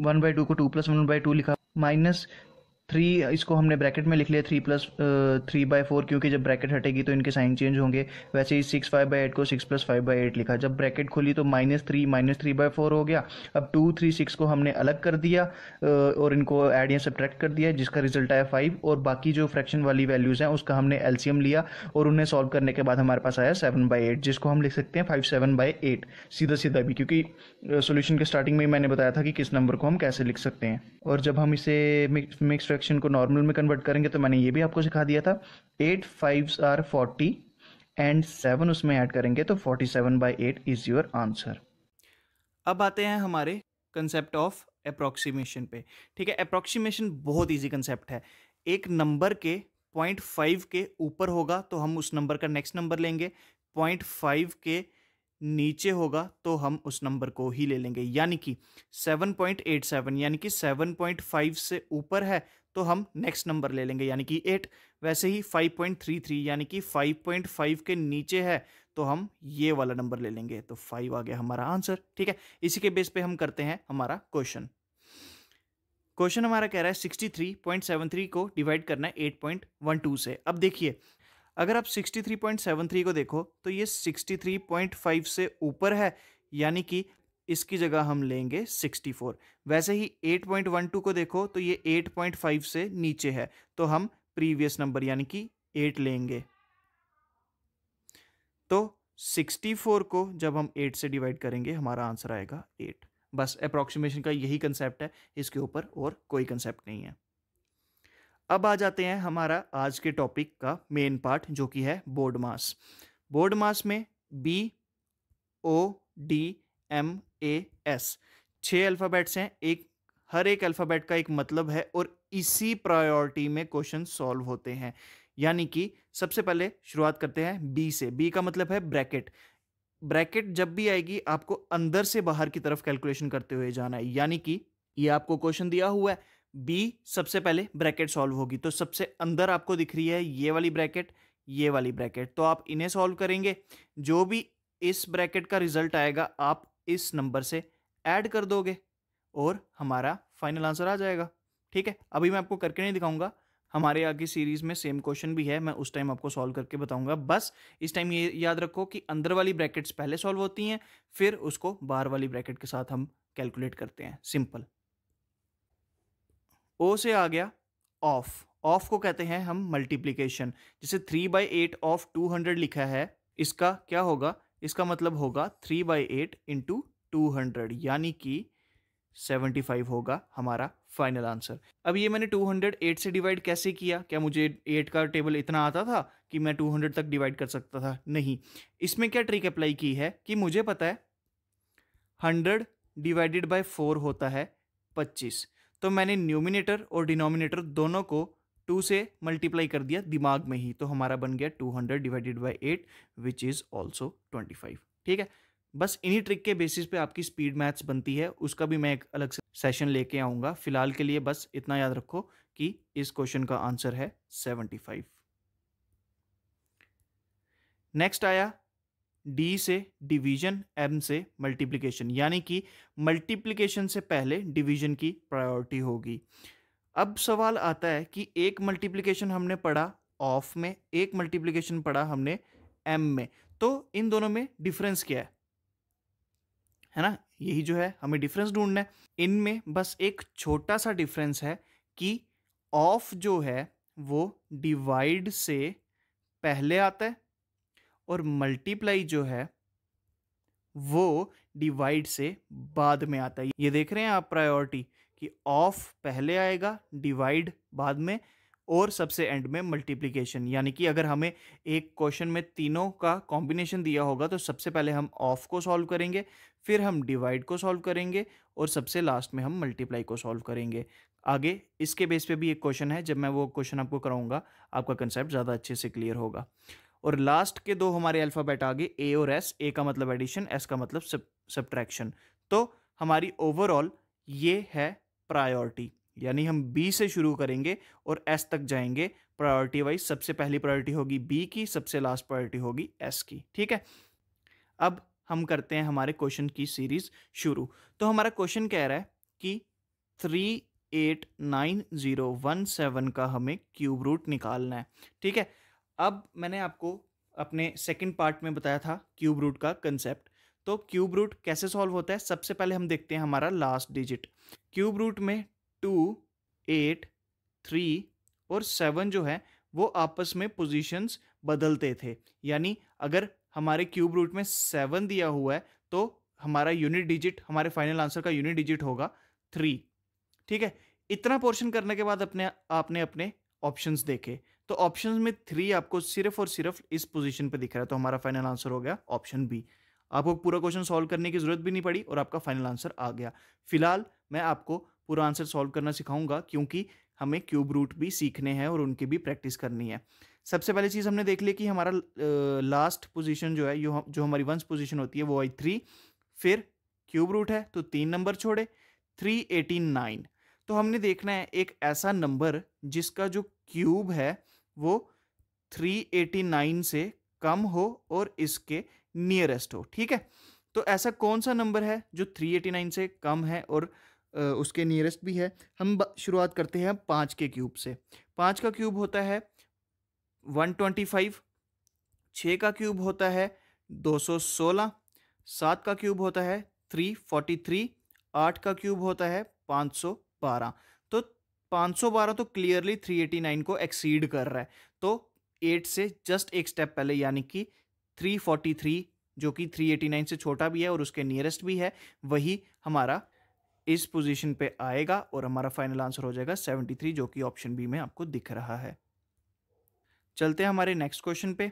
वन बाई टू को two plus one by two लिखा minus थ्री इसको हमने ब्रैकेट में लिख लिया three plus three by four क्योंकि जब ब्रैकेट हटेगी तो इनके साइन चेंज होंगे वैसे ही सिक्स फाइव बाई एट को six plus five by eight लिखा जब ब्रैकेट खोली तो minus three minus three by four हो गया अब टू थ्री सिक्स को हमने अलग कर दिया uh, और इनको एड या सब्ट्रैक्ट कर दिया जिसका रिजल्ट आया फाइव और बाकी जो फ्रैक्शन वाली वैल्यूज़ हैं उसका हमने एल्सीयम लिया और उन्हें सॉल्व करने के बाद हमारे पास आया सेवन बाई एट जिसको हम लिख सकते हैं फाइव सेवन बाई एट सीधा सीधा भी क्योंकि सोल्यूशन uh, के स्टार्टिंग में ही मैंने बताया था कि किस नंबर को हम कैसे लिख सकते हैं और जब हम इसे मिक्स फ्रैक्शन को नॉर्मल में कन्वर्ट करेंगे तो मैंने ये भी आपको सिखा दिया था eight five are forty and seven उसमें ऐड करेंगे तो forty seven by eight is your answer अब आते हैं हमारे कंसेप्ट ऑफ अप्रोक्सीमेशन पे ठीक है अप्रोक्सीमेशन बहुत ईजी कंसेप्ट है एक नंबर के पॉइंट फाइव के ऊपर होगा तो हम उस नंबर का नेक्स्ट नंबर लेंगे पॉइंट फाइव के नीचे होगा तो हम उस नंबर को ही ले लेंगे यानी कि सेवन पॉइंट एट सेवन यानी कि सेवन पॉइंट फाइव से ऊपर है तो हम नेक्स्ट नंबर ले लेंगे यानी कि एट वैसे ही फाइव पॉइंट थ्री थ्री यानी कि फाइव पॉइंट फाइव के नीचे है तो हम ये वाला नंबर ले लेंगे तो फाइव आ गया हमारा आंसर ठीक है इसी के बेस पे हम करते हैं हमारा क्वेश्चन क्वेश्चन हमारा कह रहा है sixty three point seven three को डिवाइड करना है एट पॉइंट वन टू से अब देखिए अगर आप sixty three point seven three को देखो तो ये सिक्सटी थ्री पॉइंट फाइव से ऊपर है यानी कि इसकी जगह हम लेंगे 64 वैसे ही 8.12 को देखो तो ये 8.5 से नीचे है तो हम प्रीवियस नंबर यानी कि 8 लेंगे तो 64 को जब हम 8 से डिवाइड करेंगे हमारा आंसर आएगा 8 बस अप्रोक्सीमेशन का यही कंसेप्ट है इसके ऊपर और कोई कंसेप्ट नहीं है अब आ जाते हैं हमारा आज के टॉपिक का मेन पार्ट जो कि है बोर्ड मास बोर्ड मास में B O D M A S छः अल्फ़ाबेट्स हैं एक हर एक अल्फ़ाबेट का एक मतलब है और इसी प्रायोरिटी में क्वेश्चन सॉल्व होते हैं यानी कि सबसे पहले शुरुआत करते हैं बी से बी का मतलब है ब्रैकेट ब्रैकेट जब भी आएगी आपको अंदर से बाहर की तरफ कैलकुलेशन करते हुए जाना है यानी कि ये आपको क्वेश्चन दिया हुआ है बी सबसे पहले ब्रैकेट सॉल्व होगी तो सबसे अंदर आपको दिख रही है ये वाली ब्रैकेट ये वाली ब्रैकेट तो आप इन्हें सॉल्व करेंगे जो भी इस ब्रैकेट का रिजल्ट आएगा आप इस नंबर से ऐड कर दोगे और हमारा फाइनल आंसर आ जाएगा ठीक है अभी मैं आपको करके नहीं दिखाऊंगा हमारे आगे सीरीज में सेम क्वेश्चन भी है मैं उस टाइम आपको सॉल्व करके बताऊंगा बस इस टाइम ये याद रखो कि अंदर वाली ब्रैकेट्स पहले सॉल्व होती हैं फिर उसको बाहर वाली ब्रैकेट के साथ हम कैलकुलेट करते हैं सिंपल ओ से आ गया ऑफ ऑफ को कहते हैं हम मल्टीप्लीकेशन जैसे three by eight of two hundred लिखा है इसका क्या होगा इसका मतलब होगा three by eight into two hundred यानी कि सेवेंटी फाइव होगा हमारा फाइनल आंसर अब ये मैंने टू हंड्रेड एट से डिवाइड कैसे किया क्या मुझे एट का टेबल इतना आता था कि मैं टू हंड्रेड तक डिवाइड कर सकता था नहीं इसमें क्या ट्रिक अप्लाई की है कि मुझे पता है हंड्रेड डिवाइडेड बाई फोर होता है पच्चीस तो मैंने न्यूमिनेटर और डिनोमिनेटर दोनों को टू से मल्टीप्लाई कर दिया दिमाग में ही तो हमारा बन गया two hundred divided by eight which is also twenty five ठीक है बस इन्हीं ट्रिक के बेसिस पे आपकी स्पीड मैथ्स बनती है उसका भी मैं एक अलग से सेशन लेके आऊँगा फिलहाल के लिए बस इतना याद रखो कि इस क्वेश्चन का आंसर है सेवेंटी फाइव नेक्स्ट आया डी से डिवीजन एम से मल्टीप्लिकेशन यानी कि मल्टीप्लिकेशन से पहले डिवीजन की प्रायोरिटी होगी अब सवाल आता है कि एक मल्टीप्लिकेशन हमने पढ़ा ऑफ में एक मल्टीप्लिकेशन पढ़ा हमने एम में तो इन दोनों में डिफरेंस क्या है है ना यही जो है हमें डिफरेंस ढूंढना है इनमें बस एक छोटा सा डिफरेंस है कि ऑफ जो है वो डिवाइड से पहले आता है और मल्टीप्लाई जो है वो डिवाइड से बाद में आता है ये देख रहे हैं आप प्रायोरिटी कि ऑफ पहले आएगा डिवाइड बाद में और सबसे एंड में मल्टीप्लिकेशन यानी कि अगर हमें एक क्वेश्चन में तीनों का कॉम्बिनेशन दिया होगा तो सबसे पहले हम ऑफ को सॉल्व करेंगे फिर हम डिवाइड को सॉल्व करेंगे और सबसे लास्ट में हम मल्टीप्लाई को सॉल्व करेंगे आगे इसके बेस पे भी एक क्वेश्चन है जब मैं वो क्वेश्चन आपको कराऊंगा आपका कंसेप्ट ज़्यादा अच्छे से क्लियर होगा और लास्ट के दो हमारे अल्फ़ाबेट आ गए ए और एस ए का मतलब एडिशन एस का मतलब सब सब्ट्रैक्शन तो हमारी ओवरऑल ये है प्रायोरिटी यानी हम बी से शुरू करेंगे और एस तक जाएंगे प्रायोरिटी वाइज सबसे पहली प्रायोरिटी होगी बी की सबसे लास्ट प्रायोरिटी होगी एस की ठीक है अब हम करते हैं हमारे क्वेश्चन की सीरीज शुरू तो हमारा क्वेश्चन कह रहा है कि three eight nine zero one seven का हमें क्यूब रूट निकालना है ठीक है अब मैंने आपको अपने सेकंड पार्ट में बताया था क्यूब रूट का कंसेप्ट तो क्यूब रूट कैसे सॉल्व होता है सबसे पहले हम देखते हैं हमारा लास्ट डिजिट क्यूब रूट में टू एट थ्री और सेवन जो है वो आपस में पोजीशंस बदलते थे यानी अगर हमारे क्यूब रूट में सेवन दिया हुआ है तो हमारा यूनिट डिजिट हमारे फाइनल आंसर का यूनिट डिजिट होगा थ्री ठीक है इतना पोर्शन करने के बाद अपने आपने अपने ऑप्शंस देखे तो ऑप्शंस में थ्री आपको सिर्फ और सिर्फ इस पोजीशन पे दिख रहा है तो हमारा फाइनल आंसर हो गया ऑप्शन बी आपको पूरा क्वेश्चन सॉल्व करने की जरूरत भी नहीं पड़ी और आपका फाइनल आंसर आ गया फिलहाल मैं आपको पूरा आंसर सॉल्व करना सिखाऊंगा क्योंकि हमें क्यूब रूट भी सीखने हैं और उनकी भी प्रैक्टिस करनी है सबसे पहली चीज़ हमने देख ली कि हमारा लास्ट पोजीशन जो है जो जो हमारी वंस पोजीशन होती है वो आई थ्री फिर क्यूब रूट है तो तीन नंबर छोड़े थ्री एटी नाइन तो हमने देखना है एक ऐसा नंबर जिसका जो क्यूब है वो थ्री एटी नाइन से कम हो और इसके नियरेस्ट हो ठीक है तो ऐसा कौन सा नंबर है जो थ्री एटी नाइन से कम है और उसके नियरेस्ट भी है हम शुरुआत करते हैं पाँच के क्यूब से पाँच का क्यूब होता है वन ट्वेंटी फाइव छः का क्यूब होता है दो सौ सोलह सात का क्यूब होता है थ्री फोर्टी थ्री आठ का क्यूब होता है पाँच सौ बारह तो पाँच सौ बारह तो क्लियरली थ्री एटी नाइन को एक्सीड कर रहा है तो एट से जस्ट एक स्टेप पहले यानी कि थ्री फोर्टी थ्री जो कि थ्री एटी नाइन से छोटा भी है और उसके नियरेस्ट भी है वही हमारा इस पोजीशन पे आएगा और हमारा फाइनल आंसर हो जाएगा 73 जो कि ऑप्शन बी में आपको दिख रहा है चलते हैं हमारे नेक्स्ट क्वेश्चन पे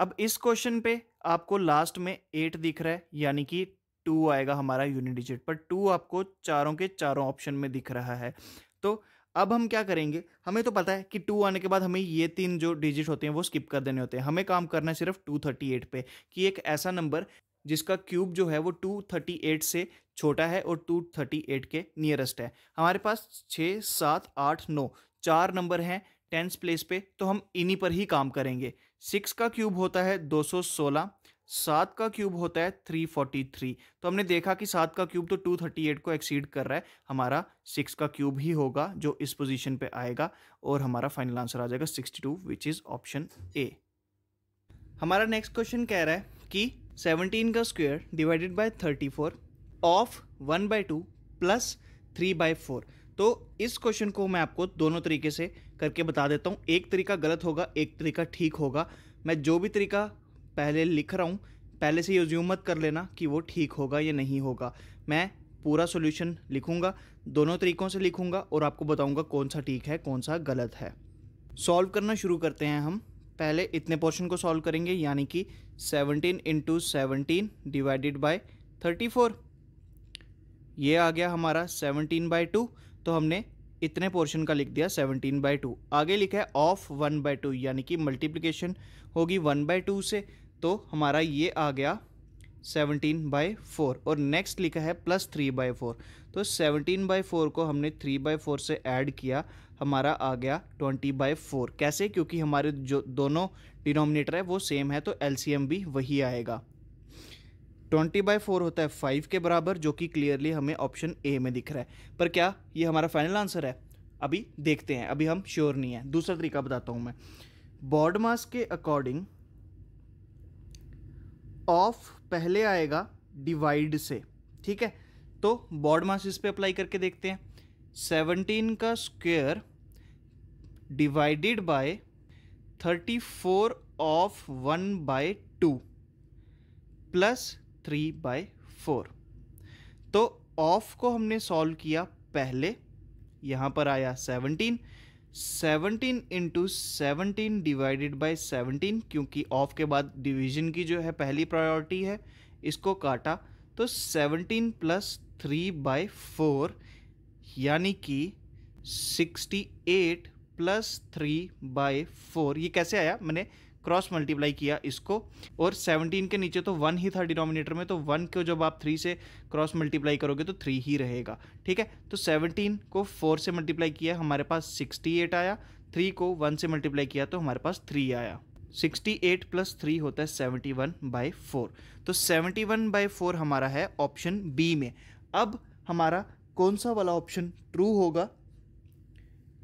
अब इस क्वेश्चन पे आपको लास्ट में एट दिख रहा है यानी कि टू आएगा हमारा यूनिट डिजिट पर टू आपको चारों के चारों ऑप्शन में दिख रहा है तो अब हम क्या करेंगे हमें तो पता है कि टू आने के बाद हमें ये तीन जो डिजिट होते हैं वो स्किप कर देने होते हैं हमें काम करना है सिर्फ टू थर्टी एट पे कि एक ऐसा नंबर जिसका क्यूब जो है वो 238 से छोटा है और 238 के नियरेस्ट है हमारे पास छः सात आठ नौ चार नंबर हैं टेंथ प्लेस पे तो हम इन्हीं पर ही काम करेंगे सिक्स का क्यूब होता है 216 सात का क्यूब होता है 343 तो हमने देखा कि सात का क्यूब तो 238 को एक्सीड कर रहा है हमारा सिक्स का क्यूब ही होगा जो इस पोजीशन पे आएगा और हमारा फाइनल आंसर आ जाएगा 62 विच इज़ ऑप्शन ए हमारा नेक्स्ट क्वेश्चन कह रहा है कि सेवनटीन का square divided by thirty four of one by two plus three by four तो इस क्वेश्चन को मैं आपको दोनों तरीके से करके बता देता हूँ एक तरीका गलत होगा एक तरीका ठीक होगा मैं जो भी तरीका पहले लिख रहा हूँ पहले से ये मत कर लेना कि वो ठीक होगा या नहीं होगा मैं पूरा सोल्यूशन लिखूँगा दोनों तरीक़ों से लिखूँगा और आपको बताऊँगा कौन सा ठीक है कौन सा गलत है सॉल्व करना शुरू करते हैं हम पहले इतने पोर्शन को सॉल्व करेंगे यानी कि 17 into seventeen divided by thirty ये आ गया हमारा 17 बाई टू तो हमने इतने पोर्शन का लिख दिया 17 बाई टू आगे लिखा है ऑफ 1 बाई टू यानी कि मल्टीप्लीकेशन होगी 1 बाई टू से तो हमारा ये आ गया 17 बाई फोर और नेक्स्ट लिखा है प्लस थ्री बाई फोर तो 17 बाई फोर को हमने थ्री बाई फोर से ऐड किया हमारा आ गया ट्वेंटी बाई फोर कैसे क्योंकि हमारे जो दोनों डिनोमिनेटर है वो सेम है तो एल भी वही आएगा ट्वेंटी बाई फोर होता है फाइव के बराबर जो कि क्लियरली हमें ऑप्शन ए में दिख रहा है पर क्या ये हमारा फाइनल आंसर है अभी देखते हैं अभी हम श्योर नहीं है दूसरा तरीका बताता हूँ मैं बॉड मास के अकॉर्डिंग ऑफ पहले आएगा डिवाइड से ठीक है तो बॉड मास इस पर अप्लाई करके देखते हैं सेवनटीन का square divided by thirty four of one by two plus three by four तो ऑफ को हमने सॉल्व किया पहले यहाँ पर आया seventeen seventeen into seventeen divided by seventeen क्योंकि ऑफ के बाद डिवीजन की जो है पहली प्रायोरिटी है इसको काटा तो seventeen plus three by four यानी कि 68 प्लस थ्री बाय फोर ये कैसे आया मैंने क्रॉस मल्टीप्लाई किया इसको और 17 के नीचे तो वन ही था डिनोमिनेटर में तो वन को जब आप थ्री से क्रॉस मल्टीप्लाई करोगे तो थ्री ही रहेगा ठीक है तो 17 को फोर से मल्टीप्लाई किया हमारे पास 68 आया थ्री को वन से मल्टीप्लाई किया तो हमारे पास थ्री आया 68 प्लस थ्री होता है 71 वन बाई फोर तो 71 वन बाई फोर हमारा है ऑप्शन बी में अब हमारा कौन सा वाला ऑप्शन ट्रू होगा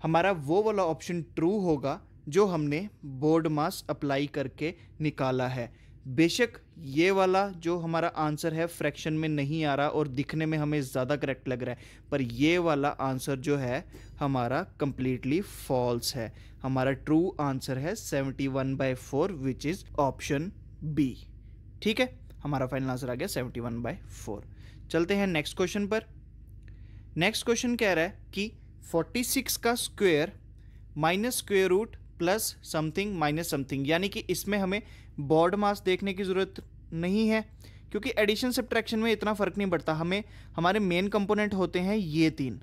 हमारा वो वाला ऑप्शन ट्रू होगा जो हमने बोर्ड मास अप्लाई करके निकाला है बेशक ये वाला जो हमारा आंसर है फ्रैक्शन में नहीं आ रहा और दिखने में हमें ज़्यादा करेक्ट लग रहा है पर ये वाला आंसर जो है हमारा कम्प्लीटली फॉल्स है हमारा ट्रू आंसर है seventy one by four which is option B ठीक है हमारा फाइनल आंसर आ गया सेवेंटी वन बाई फोर चलते हैं नेक्स्ट क्वेश्चन पर नेक्स्ट क्वेश्चन कह रहा है कि 46 का square minus square root plus something minus something यानी कि इसमें हमें बॉड मास देखने की ज़रूरत नहीं है क्योंकि एडिशन सब्ट्रैक्शन में इतना फ़र्क नहीं पड़ता हमें हमारे मेन कंपोनेंट होते हैं ये तीन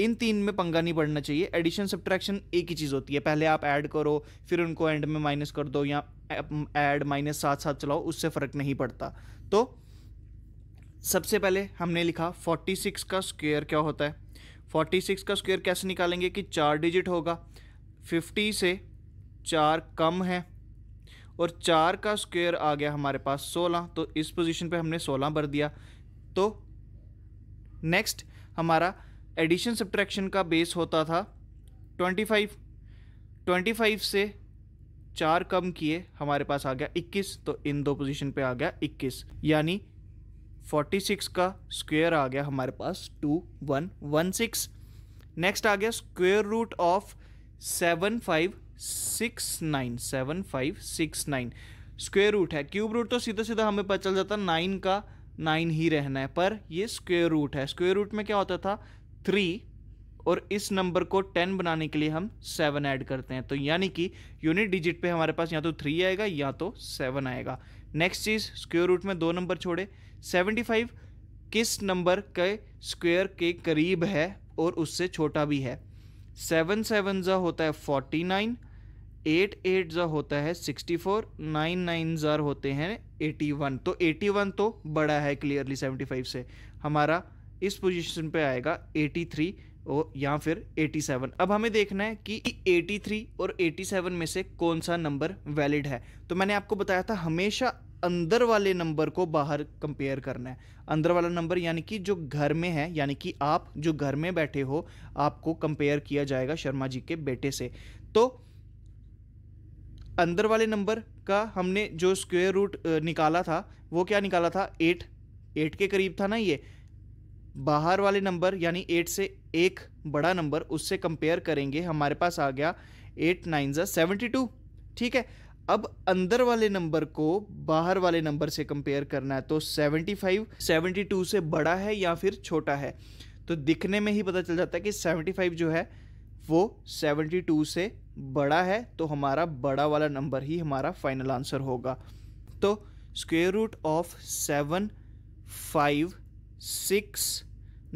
इन तीन में पंगा नहीं पड़ना चाहिए एडिशन सब्ट्रैक्शन एक ही चीज़ होती है पहले आप ऐड करो फिर उनको एंड में माइनस कर दो या ऐड माइनस साथ साथ चलाओ उससे फ़र्क नहीं पड़ता तो सबसे पहले हमने लिखा 46 का स्क्वायर क्या होता है 46 का स्क्वायर कैसे निकालेंगे कि चार डिजिट होगा 50 से चार कम है और चार का स्क्वायर आ गया हमारे पास 16 तो इस पोजीशन पे हमने 16 भर दिया तो नेक्स्ट हमारा एडिशन सब्ट्रैक्शन का बेस होता था 25 25 से चार कम किए हमारे पास आ गया 21 तो इन दो पोजीशन पे आ गया 21 यानी फोर्टी सिक्स का स्क्वेयर आ गया हमारे पास two one one six next आ गया square root of seven five six nine seven five six nine square root है क्यूब रूट तो सीधा सीधा हमें पता चल जाता नाइन का नाइन ही रहना है पर ये स्क्वेयर रूट है स्क्वेयर रूट में क्या होता था थ्री और इस नंबर को टेन बनाने के लिए हम सेवन ऐड करते हैं तो यानी कि यूनिट डिजिट पे हमारे पास या तो थ्री आएगा या तो सेवन आएगा नेक्स्ट चीज़ स्क्वेयर रूट में दो नंबर छोड़े 75 किस नंबर के स्क्वायर के करीब है और उससे छोटा भी है सेवन सेवन ज़ा होता है फोर्टी नाइन एट एट ज़ा होता है सिक्सटी फोर नाइन नाइन ज़ार होते हैं एटी वन तो एटी वन तो बड़ा है क्लियरली सेवेंटी फाइव से हमारा इस पोजीशन पे आएगा एटी थ्री और या फिर एटी सेवन अब हमें देखना है कि एटी थ्री और एटी सेवन में से कौन सा नंबर वैलिड है तो मैंने आपको बताया था हमेशा अंदर वाले नंबर को बाहर कंपेयर करना है अंदर वाला नंबर यानी कि जो घर में है यानी कि आप जो घर में बैठे हो आपको कंपेयर किया जाएगा शर्मा जी के बेटे से तो अंदर वाले नंबर का हमने जो स्क्वेयर रूट निकाला था वो क्या निकाला था एट एट के करीब था ना ये बाहर वाले नंबर यानी एट से एक बड़ा नंबर उससे कंपेयर करेंगे हमारे पास आ गया एट नाइन जो सेवेंटी टू ठीक है अब अंदर वाले नंबर को बाहर वाले नंबर से कंपेयर करना है तो 75 72 से बड़ा है या फिर छोटा है तो दिखने में ही पता चल जाता है कि 75 जो है वो 72 से बड़ा है तो हमारा बड़ा वाला नंबर ही हमारा फाइनल आंसर होगा तो square root of seven five six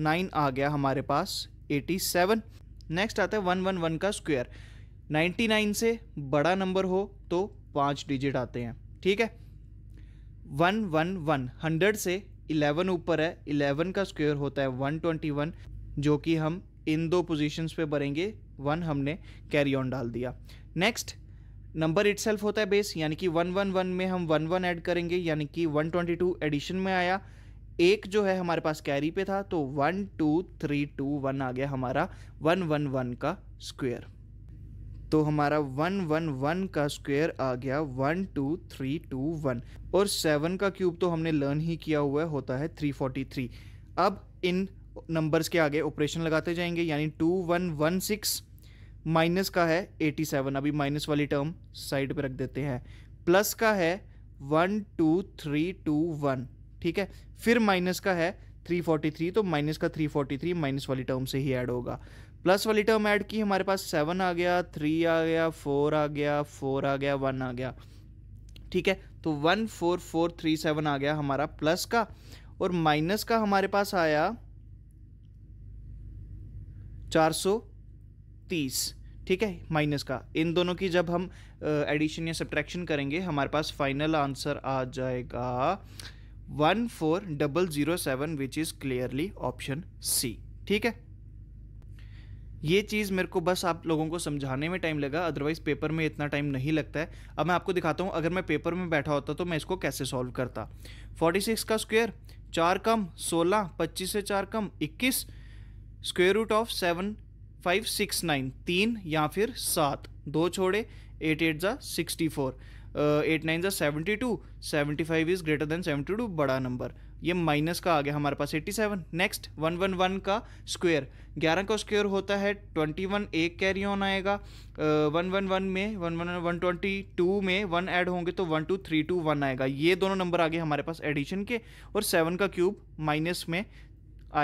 nine आ गया हमारे पास एटी सेवन नेक्स्ट आता है वन वन वन का स्क्वेयर 99 से बड़ा नंबर हो तो पाँच डिजिट आते हैं ठीक है वन वन वन हंड्रेड से इलेवन ऊपर है इलेवन का स्क्वेयर होता है वन ट्वेंटी वन जो कि हम इन दो पोजीशंस पे भरेंगे वन हमने कैरी ऑन डाल दिया नेक्स्ट नंबर इट होता है बेस यानी कि वन वन वन में हम वन वन ऐड करेंगे यानी कि वन ट्वेंटी टू एडिशन में आया एक जो है हमारे पास कैरी पे था तो one two three two one आ गया हमारा वन वन वन का स्क्वेयर तो हमारा वन वन वन का स्क्वायर आ गया one two three two one और सेवन का क्यूब तो हमने लर्न ही किया हुआ होता है थ्री फोर्टी थ्री अब इन नंबर्स के आगे ऑपरेशन लगाते जाएंगे यानी two one one six minus का है एटी सेवन अभी माइनस वाली टर्म साइड पर रख देते हैं प्लस का है one two three two one ठीक है फिर माइनस का है थ्री फोर्टी थ्री तो माइनस का थ्री फोर्टी थ्री माइनस वाली टर्म से ही ऐड होगा प्लस वाली टर्म ऐड की हमारे पास सेवन आ गया थ्री आ गया फोर आ गया फोर आ गया वन आ गया ठीक है तो one four four three seven आ गया हमारा प्लस का और माइनस का हमारे पास आया चार सौ तीस ठीक है माइनस का इन दोनों की जब हम एडिशन या सब्ट्रैक्शन करेंगे हमारे पास फाइनल आंसर आ जाएगा one four double zero seven which is clearly option C ठीक है ये चीज़ मेरे को बस आप लोगों को समझाने में टाइम लगा अदरवाइज़ पेपर में इतना टाइम नहीं लगता है अब मैं आपको दिखाता हूँ अगर मैं पेपर में बैठा होता तो मैं इसको कैसे सॉल्व करता 46 का स्क्वायर चार कम 16 25 से चार कम 21 square root of seven five six nine तीन या फिर सात दो छोड़े एट एट ज़ा सिक्सटी फोर एट नाइन ज़ा seventy two seventy five is greater than seventy two बड़ा नंबर ये माइनस का आ गया हमारे पास eighty seven next one one one का स्क्वेयर ग्यारह का स्क्वेयर होता है ट्वेंटी वन एक कैरी ऑन आएगा वन वन वन में one one one twenty two में वन ऐड होंगे तो one two three two one आएगा ये दोनों नंबर आ गए हमारे पास एडिशन के और सेवन का क्यूब माइनस में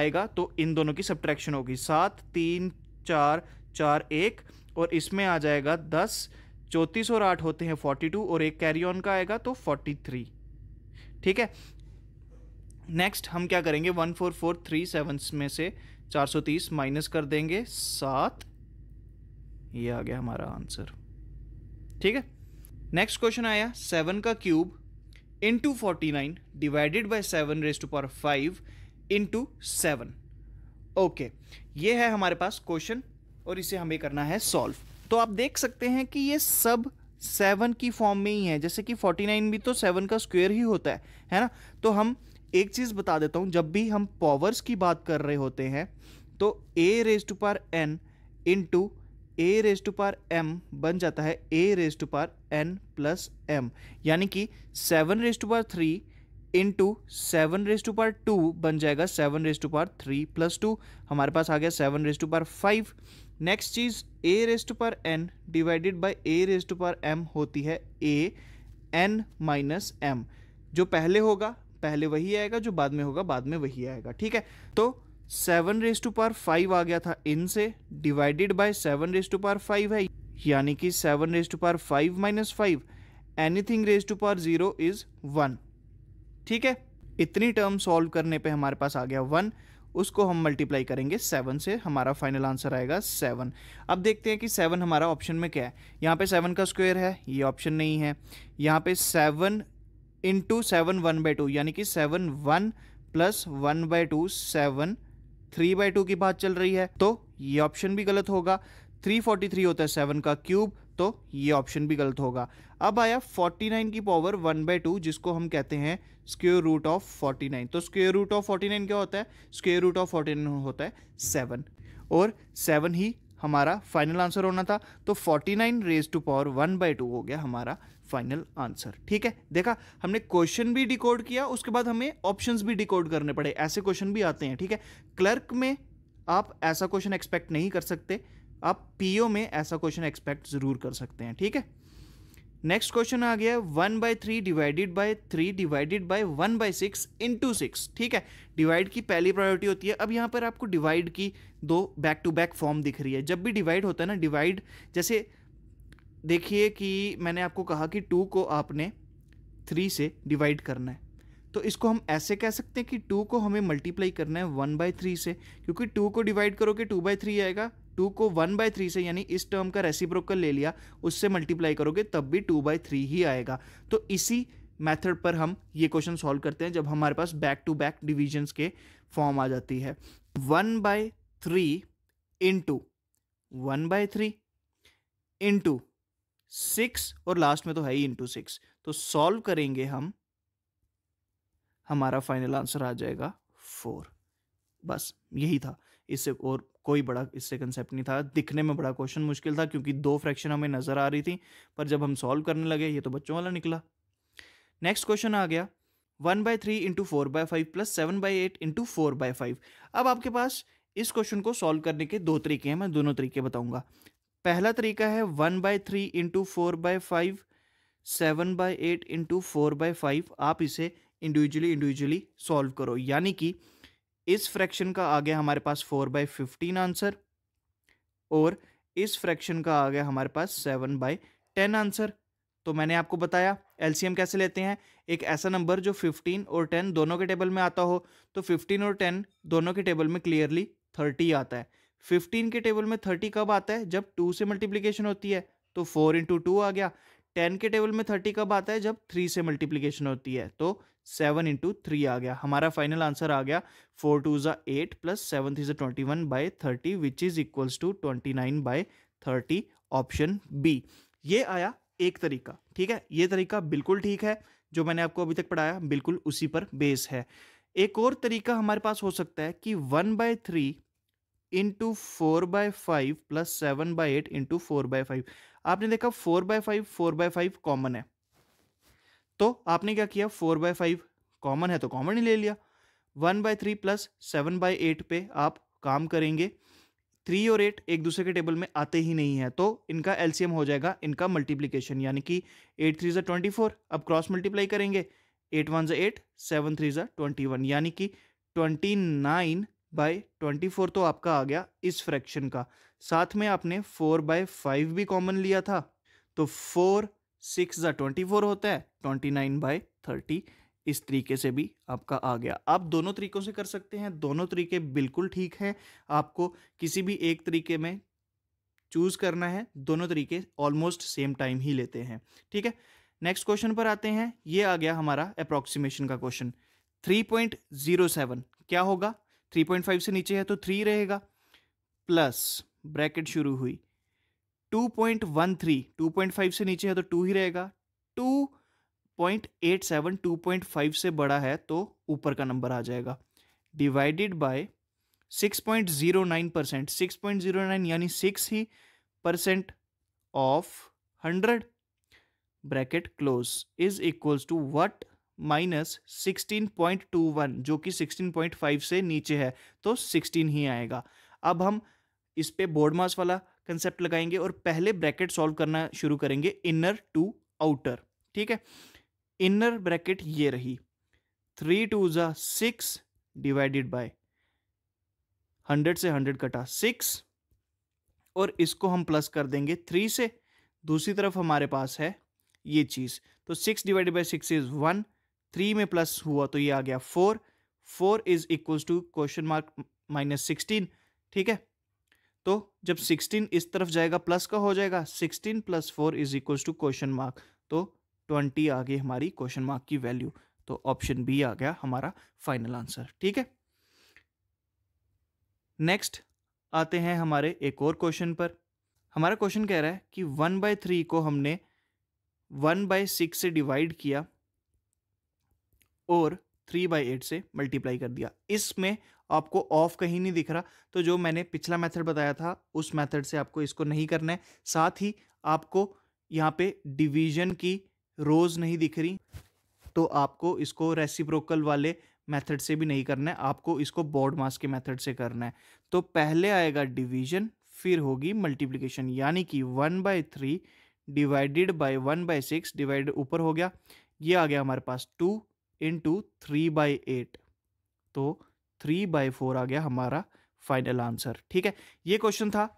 आएगा तो इन दोनों की सब्ट्रैक्शन होगी सात तीन चार चार एक और इसमें आ जाएगा दस चौंतीस और आठ होते हैं फोर्टी टू और एक कैरी ऑन का आएगा तो फोर्टी थ्री ठीक है नेक्स्ट हम क्या करेंगे one four four three seven में से चार सौ तीस माइनस कर देंगे सात ये आ गया हमारा आंसर ठीक है नेक्स्ट क्वेश्चन आया सेवन का cube into forty nine divided by seven raise to power five into seven okay ये है हमारे पास क्वेश्चन और इसे हमें करना है सॉल्व तो आप देख सकते हैं कि ये सब सेवन की फॉर्म में ही है जैसे कि फोर्टी नाइन भी तो सेवन का स्क्वेयर ही होता है है ना तो हम एक चीज़ बता देता हूं जब भी हम पावर्स की बात कर रहे होते हैं तो A raise to power N into A raise to power M बन जाता है A raise to power N plus M यानी कि seven raise to power three into seven raise to power two बन जाएगा seven raise to power three plus two हमारे पास आ गया seven raise to power five next चीज़ A raised power N divided by A raised power M होती है ए एन माइनस एम जो पहले होगा पहले वही आएगा जो बाद में होगा बाद में वही आएगा ठीक है तो seven raise to power five आ गया था इन से divided by seven raise to power five है यानी कि seven raise to power five minus five anything raise to power zero is one ठीक है इतनी टर्म सॉल्व करने पे हमारे पास आ गया वन उसको हम मल्टीप्लाई करेंगे सेवन से हमारा फाइनल आंसर आएगा सेवन अब देखते हैं कि सेवन हमारा ऑप्शन में क्या है यहाँ पे सेवन का स्क्वायर है ये ऑप्शन नहीं है यहाँ पे seven into seven one by two यानी कि seven one plus one by two seven three by two की बात चल रही है तो ये ऑप्शन भी गलत होगा थ्री फोर्टी थ्री होता है सेवन का क्यूब तो ये ऑप्शन भी गलत होगा अब आया 49 की पावर वन बाई टू जिसको हम कहते हैं स्क्योर रूट ऑफ 49 तो स्क्योर रूट ऑफ 49 क्या होता है स्क्योर रूट ऑफ 49 होता है सेवन और सेवन ही हमारा फाइनल आंसर होना था तो 49 raise to power one by two हो गया हमारा फाइनल आंसर ठीक है देखा हमने क्वेश्चन भी डिकोड किया उसके बाद हमें ऑप्शन भी डिकोड करने पड़े ऐसे क्वेश्चन भी आते हैं ठीक है क्लर्क में आप ऐसा क्वेश्चन एक्सपेक्ट नहीं कर सकते आप पीओ में ऐसा क्वेश्चन एक्सपेक्ट ज़रूर कर सकते हैं ठीक है नेक्स्ट क्वेश्चन आ गया one by three divided by three divided by one by six into six ठीक है डिवाइड की पहली प्रायोरिटी होती है अब यहाँ पर आपको डिवाइड की दो बैक टू बैक फॉर्म दिख रही है जब भी डिवाइड होता है ना डिवाइड जैसे देखिए कि मैंने आपको कहा कि टू को आपने थ्री से डिवाइड करना है तो इसको हम ऐसे कह सकते हैं कि टू को हमें मल्टीप्लाई करना है वन बाई थ्री से क्योंकि टू को डिवाइड करोगे टू बाई थ्री आएगा टू को वन बाय थ्री से यानी इस टर्म का रेसिप्रोकल ले लिया उससे मल्टीप्लाई करोगे तब भी टू बाय थ्री ही आएगा तो इसी मेथड पर हम ये क्वेश्चन सॉल्व करते हैं जब हमारे पास बैक टू बैक डिविजन्स के फॉर्म आ जाती है one by three into one by three into six और लास्ट में तो है ही इंटू सिक्स तो सॉल्व करेंगे हम हमारा फाइनल आंसर आ जाएगा फोर बस यही था इससे और कोई बड़ा इससे कंसेप्ट नहीं था दिखने में बड़ा क्वेश्चन मुश्किल था क्योंकि दो फ्रैक्शन हमें नज़र आ रही थी पर जब हम सॉल्व करने लगे ये तो बच्चों वाला निकला नेक्स्ट क्वेश्चन आ गया one by three into four by five plus seven by eight into four by five अब आपके पास इस क्वेश्चन को सॉल्व करने के दो तरीके हैं मैं दोनों तरीके बताऊंगा पहला तरीका है one by three into four by five seven by eight into four by five आप इसे इंडिविजुअली इंडिविजुअली सॉल्व करो यानी कि इस फ्रैक्शन का आ गया हमारे पास फोर बाई फिफ्टीन आंसर और इस फ्रैक्शन का आ गया हमारे पास सेवन बाई टेन आंसर तो मैंने आपको बताया एलसीएम कैसे लेते हैं एक ऐसा नंबर जो फिफ्टीन और टेन दोनों के टेबल में आता हो तो फिफ्टीन और टेन दोनों के टेबल में क्लियरली थर्टी आता है फिफ्टीन के टेबल में थर्टी कब आता है जब टू से मल्टीप्लीकेशन होती है तो फोर इंटू टू आ गया टेन के टेबल में थर्टी कब आता है जब थ्री से मल्टीप्लीकेशन होती है तो सेवन इंटू थ्री आ गया हमारा फाइनल आंसर आ गया फोर टू ज़ा एट प्लस सेवन थ्री ज़ा twenty one by thirty which is equals to twenty nine by thirty option B ये आया एक तरीका ठीक है ये तरीका बिल्कुल ठीक है जो मैंने आपको अभी तक पढ़ाया बिल्कुल उसी पर बेस है एक और तरीका हमारे पास हो सकता है कि one by three into four by five plus seven by eight into four by five आपने देखा four by five four by five common है तो आपने क्या किया फोर बाय फाइव कॉमन है तो कॉमन ही ले लिया one by three plus seven by eight पे आप काम करेंगे थ्री और एट एक दूसरे के टेबल में आते ही नहीं है तो इनका एलसीएम हो जाएगा इनका मल्टीप्लीकेशन यानी कि एट थ्री ज़ा ट्वेंटी फोर अब क्रॉस मल्टीप्लाई करेंगे एट वन ज़ा एट सेवन थ्री ज़ा ट्वेंटी वन यानी कि twenty nine by twenty four तो आपका आ गया इस फ्रैक्शन का साथ में आपने फोर बाय फाइव भी कॉमन लिया था तो फोर सिक्स ज़ा ट्वेंटी फोर होता है ट्वेंटी नाइन बाय थर्टी इस तरीके से भी आपका आ गया आप दोनों तरीकों से कर सकते हैं दोनों तरीके बिल्कुल ठीक हैं आपको किसी भी एक तरीके में चूज़ करना है दोनों तरीके ऑलमोस्ट सेम टाइम ही लेते हैं ठीक है नेक्स्ट क्वेश्चन पर आते हैं ये आ गया हमारा अप्रॉक्सीमेशन का क्वेश्चन 3.07 क्या होगा 3.5 से नीचे है तो 3 रहेगा प्लस ब्रैकेट शुरू हुई 2.13 2.5 से नीचे है तो टू ही रहेगा 2.87 2.5 से बड़ा है तो ऊपर का नंबर आ जाएगा डिवाइडेड बाय 6.09 परसेंट सिक्स यानी सिक्स ही percent of hundred bracket close is equals to what minus sixteen point two one जो कि सिक्सटीन पॉइंट फाइव से नीचे है तो सिक्सटीन ही आएगा अब हम इस पर बोर्ड मास वाला कंसेप्ट लगाएंगे और पहले ब्रैकेट सॉल्व करना शुरू करेंगे इनर टू आउटर ठीक है इनर ब्रैकेट ये रही थ्री टू ज़ा सिक्स डिवाइडेड बाय हंड्रेड से हंड्रेड कटा सिक्स और इसको हम प्लस कर देंगे थ्री से दूसरी तरफ हमारे पास है ये चीज़ तो six divided by six is one three में प्लस हुआ तो ये आ गया four four is equal to question mark minus sixteen ठीक है तो जब 16 इस तरफ जाएगा प्लस का हो जाएगा 16 plus four is equal to question mark तो 20 आ गई हमारी क्वेश्चन मार्क की वैल्यू तो ऑप्शन बी आ गया हमारा फाइनल आंसर ठीक है नेक्स्ट आते हैं हमारे एक और क्वेश्चन पर हमारा क्वेश्चन कह रहा है कि वन बाय थ्री को हमने वन बाय सिक्स से डिवाइड किया और थ्री बाई एट से मल्टीप्लाई कर दिया इसमें आपको ऑफ कहीं नहीं दिख रहा तो जो मैंने पिछला मेथड बताया था उस मेथड से आपको इसको नहीं करना है साथ ही आपको यहाँ पे डिवीजन की रोज़ नहीं दिख रही तो आपको इसको रेसिप्रोकल वाले मेथड से भी नहीं करना है आपको इसको बॉर्ड मास के मेथड से करना है तो पहले आएगा डिवीजन फिर होगी मल्टीप्लीकेशन यानी कि one by three divided by one by six divide ऊपर हो गया ये आ गया हमारे पास two into three by eight तो थ्री बाई फोर आ गया हमारा फाइनल आंसर ठीक है ये क्वेश्चन था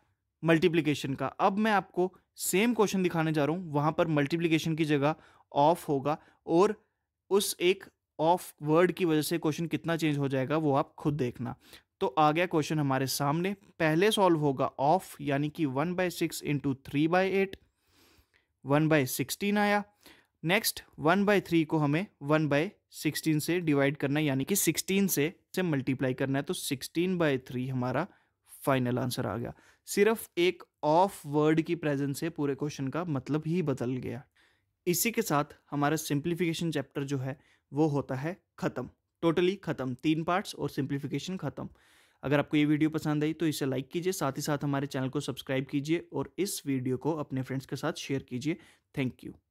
मल्टीप्लीकेशन का अब मैं आपको सेम क्वेश्चन दिखाने जा रहा हूँ वहाँ पर मल्टीप्लीकेशन की जगह ऑफ होगा और उस एक ऑफ वर्ड की वजह से क्वेश्चन कितना चेंज हो जाएगा वो आप खुद देखना तो आ गया क्वेश्चन हमारे सामने पहले सॉल्व होगा ऑफ यानी कि one by six into three by eight one by sixteen आया नेक्स्ट वन बाय थ्री को हमें वन बाय सिक्सटीन से डिवाइड करना है यानी कि सिक्सटीन से से मल्टीप्लाई करना है तो सिक्सटीन बाई थ्री हमारा फाइनल आंसर आ गया सिर्फ एक ऑफ वर्ड की प्रेजेंस से पूरे क्वेश्चन का मतलब ही बदल गया इसी के साथ हमारा सिंप्लीफिकेशन चैप्टर जो है वो होता है ख़त्म टोटली ख़त्म तीन पार्ट्स और सिंप्लीफिकेशन ख़त्म अगर आपको ये वीडियो पसंद आई तो इसे लाइक कीजिए साथ ही साथ हमारे चैनल को सब्सक्राइब कीजिए और इस वीडियो को अपने फ्रेंड्स के साथ शेयर कीजिए थैंक यू